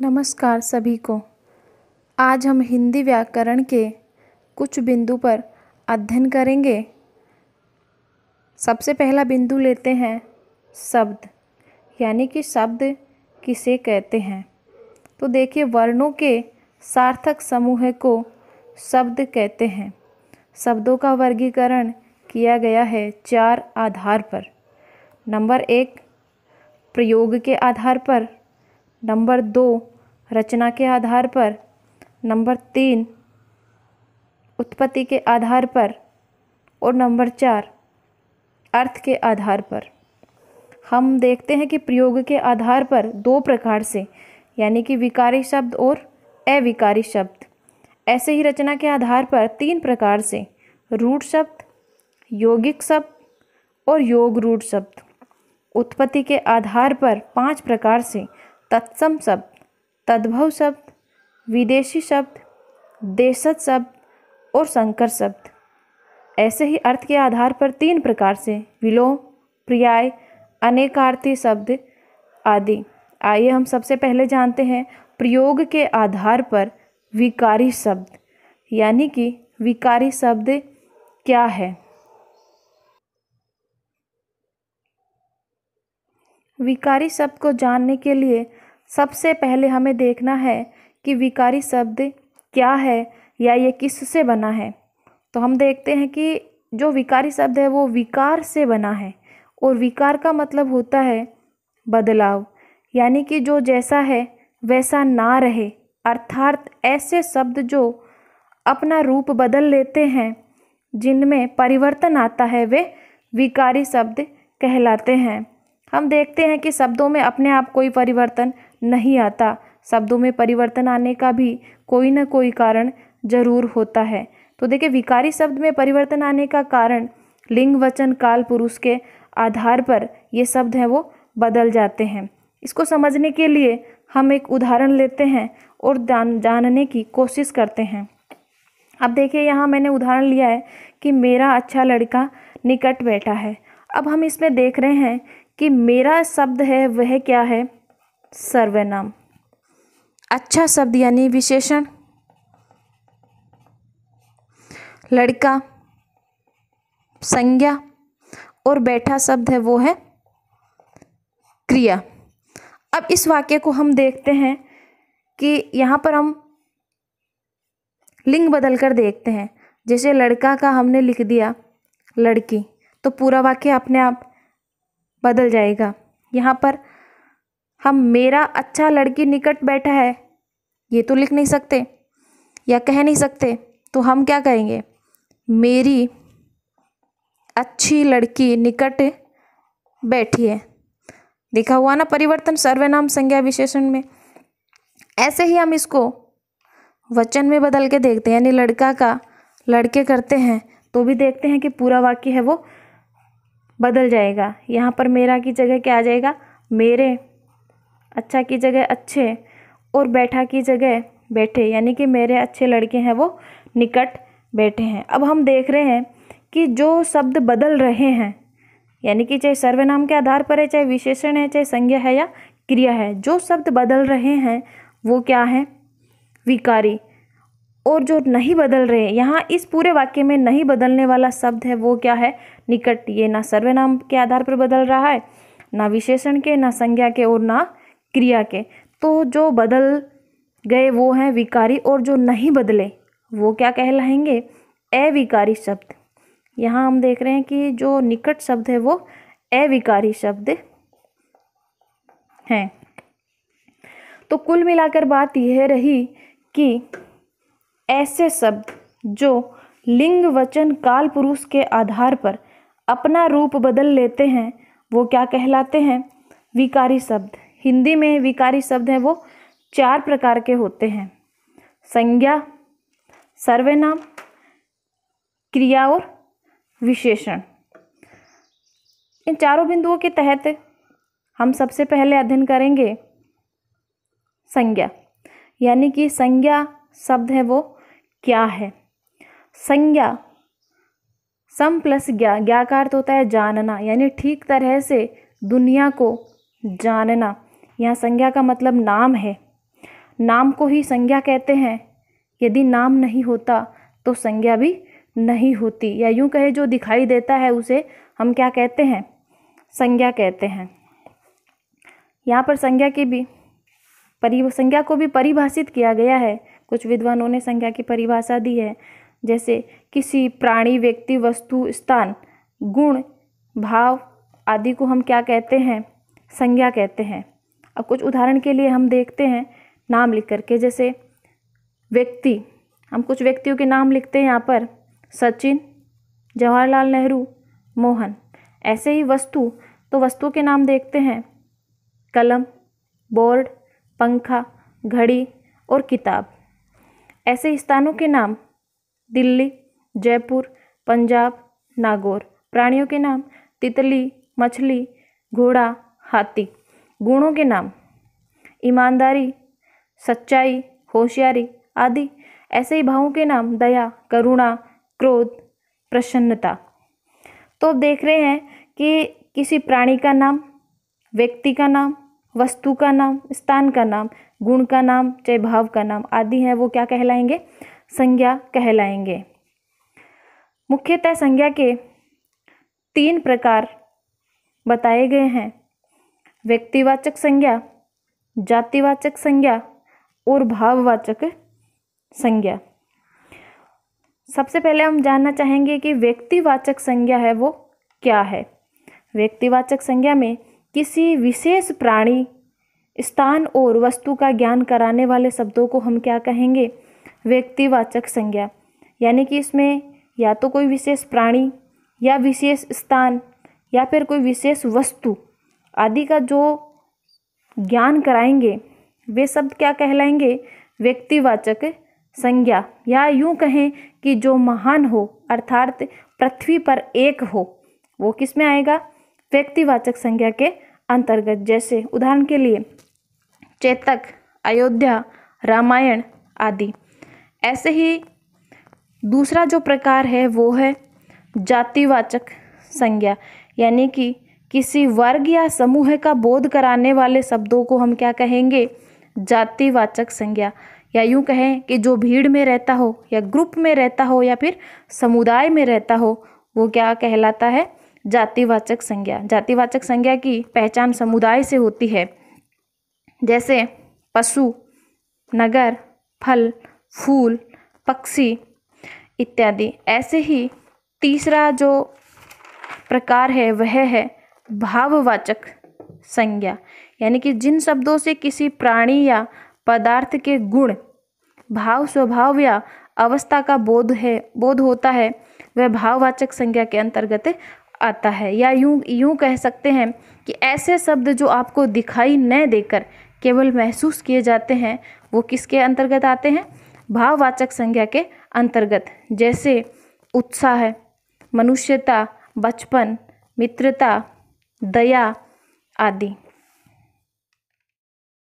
नमस्कार सभी को आज हम हिंदी व्याकरण के कुछ बिंदु पर अध्ययन करेंगे सबसे पहला बिंदु लेते हैं शब्द यानी कि शब्द किसे कहते हैं तो देखिए वर्णों के सार्थक समूह को शब्द कहते हैं शब्दों का वर्गीकरण किया गया है चार आधार पर नंबर एक प्रयोग के आधार पर नंबर दो रचना के आधार पर नंबर तीन उत्पत्ति के आधार पर और नंबर चार अर्थ के आधार पर हम देखते हैं कि प्रयोग के आधार पर दो प्रकार से यानी कि विकारी शब्द और अविकारी शब्द ऐसे ही रचना के आधार पर तीन प्रकार से रूट शब्द यौगिक शब्द और योग रूट शब्द उत्पत्ति के आधार पर पांच प्रकार से तत्सम शब्द तद्भव शब्द विदेशी शब्द देशज शब्द और संकर शब्द ऐसे ही अर्थ के आधार पर तीन प्रकार से विलोम पर्याय अनेकार्थी शब्द आदि आइए हम सबसे पहले जानते हैं प्रयोग के आधार पर विकारी शब्द यानी कि विकारी शब्द क्या है विकारी शब्द को जानने के लिए सबसे पहले हमें देखना है कि विकारी शब्द क्या है या ये किससे बना है तो हम देखते हैं कि जो विकारी शब्द है वो विकार से बना है और विकार का मतलब होता है बदलाव यानी कि जो जैसा है वैसा ना रहे अर्थात ऐसे शब्द जो अपना रूप बदल लेते हैं जिनमें परिवर्तन आता है वे विकारी शब्द कहलाते हैं हम देखते हैं कि शब्दों में अपने आप कोई परिवर्तन नहीं आता शब्दों में परिवर्तन आने का भी कोई ना कोई कारण जरूर होता है तो देखिए विकारी शब्द में परिवर्तन आने का कारण लिंग वचन काल पुरुष के आधार पर ये शब्द हैं वो बदल जाते हैं इसको समझने के लिए हम एक उदाहरण लेते हैं और जान जानने की कोशिश करते हैं अब देखिए यहाँ मैंने उदाहरण लिया है कि मेरा अच्छा लड़का निकट बैठा है अब हम इसमें देख रहे हैं कि मेरा शब्द है वह क्या है सर्वनाम अच्छा शब्द यानी विशेषण लड़का संज्ञा और बैठा शब्द है वो है क्रिया अब इस वाक्य को हम देखते हैं कि यहाँ पर हम लिंग बदल कर देखते हैं जैसे लड़का का हमने लिख दिया लड़की तो पूरा वाक्य अपने आप बदल जाएगा यहाँ पर हम मेरा अच्छा लड़की निकट बैठा है ये तो लिख नहीं सकते या कह नहीं सकते तो हम क्या कहेंगे मेरी अच्छी लड़की निकट बैठी है देखा हुआ ना परिवर्तन सर्वनाम संज्ञा विशेषण में ऐसे ही हम इसको वचन में बदल के देखते हैं यानी लड़का का लड़के करते हैं तो भी देखते हैं कि पूरा वाक्य है वो बदल जाएगा यहाँ पर मेरा की जगह क्या आ जाएगा मेरे अच्छा की जगह अच्छे और बैठा की जगह बैठे यानी कि मेरे अच्छे लड़के हैं वो निकट बैठे हैं अब हम देख रहे हैं कि जो शब्द बदल रहे हैं यानी कि चाहे सर्वनाम के आधार पर है चाहे विशेषण है चाहे संज्ञा है या क्रिया है जो शब्द बदल रहे हैं वो क्या है विकारी और जो नहीं बदल रहे यहाँ इस पूरे वाक्य में नहीं बदलने वाला शब्द है वो क्या है निकट ये ना सर्वनाम के आधार पर बदल रहा है ना विशेषण के ना संज्ञा के और ना क्रिया के तो जो बदल गए वो हैं विकारी और जो नहीं बदले वो क्या कहलाएंगे अविकारी शब्द यहाँ हम देख रहे हैं कि जो निकट शब्द है वो अविकारी शब्द हैं तो कुल मिलाकर बात यह रही कि ऐसे शब्द जो लिंग वचन काल पुरुष के आधार पर अपना रूप बदल लेते हैं वो क्या कहलाते हैं विकारी शब्द हिंदी में विकारी शब्द हैं वो चार प्रकार के होते हैं संज्ञा सर्वनाम क्रिया और विशेषण इन चारों बिंदुओं के तहत हम सबसे पहले अध्ययन करेंगे संज्ञा यानी कि संज्ञा शब्द है वो क्या है संज्ञा सम प्लस ज्ञा ज्ञा का अर्थ होता है जानना यानी ठीक तरह से दुनिया को जानना यहाँ संज्ञा का मतलब नाम है नाम को ही संज्ञा कहते हैं यदि नाम नहीं होता तो संज्ञा भी नहीं होती या यूँ कहे जो दिखाई देता है उसे हम क्या कहते हैं संज्ञा कहते हैं यहाँ पर संज्ञा की भी परि संज्ञा को भी परिभाषित किया गया है कुछ विद्वानों ने संज्ञा की परिभाषा दी है जैसे किसी प्राणी व्यक्ति वस्तु स्थान गुण भाव आदि को हम क्या कहते हैं संज्ञा कहते हैं अब कुछ उदाहरण के लिए हम देखते हैं नाम लिख करके जैसे व्यक्ति हम कुछ व्यक्तियों के नाम लिखते हैं यहाँ पर सचिन जवाहरलाल नेहरू मोहन ऐसे ही वस्तु तो वस्तुओं के नाम देखते हैं कलम बोर्ड पंखा घड़ी और किताब ऐसे स्थानों के नाम दिल्ली जयपुर पंजाब नागौर प्राणियों के नाम तितली मछली घोड़ा हाथी गुणों के नाम ईमानदारी सच्चाई होशियारी आदि ऐसे ही भावों के नाम दया करुणा क्रोध प्रसन्नता तो देख रहे हैं कि किसी प्राणी का नाम व्यक्ति का नाम वस्तु का नाम स्थान का नाम गुण का नाम चाहे भाव का नाम आदि है वो क्या कहलाएंगे संज्ञा कहलाएंगे मुख्यतः संज्ञा के तीन प्रकार बताए गए हैं व्यक्तिवाचक संज्ञा जातिवाचक संज्ञा और भाववाचक संज्ञा सबसे पहले हम जानना चाहेंगे कि व्यक्तिवाचक संज्ञा है वो क्या है व्यक्तिवाचक संज्ञा में किसी विशेष प्राणी स्थान और वस्तु का ज्ञान कराने वाले शब्दों को हम क्या कहेंगे व्यक्तिवाचक संज्ञा यानी कि इसमें या तो कोई विशेष प्राणी या विशेष स्थान या फिर कोई विशेष वस्तु आदि का जो ज्ञान कराएंगे वे शब्द क्या कहलाएंगे व्यक्तिवाचक संज्ञा या यूं कहें कि जो महान हो अर्थात पृथ्वी पर एक हो वो किस में आएगा व्यक्तिवाचक संज्ञा के अंतर्गत जैसे उदाहरण के लिए चेतक अयोध्या रामायण आदि ऐसे ही दूसरा जो प्रकार है वो है जातिवाचक संज्ञा यानी कि किसी वर्ग या समूह का बोध कराने वाले शब्दों को हम क्या कहेंगे जातिवाचक संज्ञा या यूं कहें कि जो भीड़ में रहता हो या ग्रुप में रहता हो या फिर समुदाय में रहता हो वो क्या कहलाता है जातिवाचक संज्ञा जातिवाचक संज्ञा की पहचान समुदाय से होती है जैसे पशु नगर फल फूल पक्षी इत्यादि ऐसे ही तीसरा जो प्रकार है वह है भाववाचक संज्ञा यानी कि जिन शब्दों से किसी प्राणी या पदार्थ के गुण भाव स्वभाव या अवस्था का बोध है बोध होता है वह भाववाचक संज्ञा के अंतर्गत आता है या यूं यूं कह सकते हैं कि ऐसे शब्द जो आपको दिखाई न देकर केवल महसूस किए जाते हैं वो किसके अंतर्गत आते हैं भाववाचक संज्ञा के अंतर्गत जैसे उत्साह मनुष्यता बचपन मित्रता दया आदि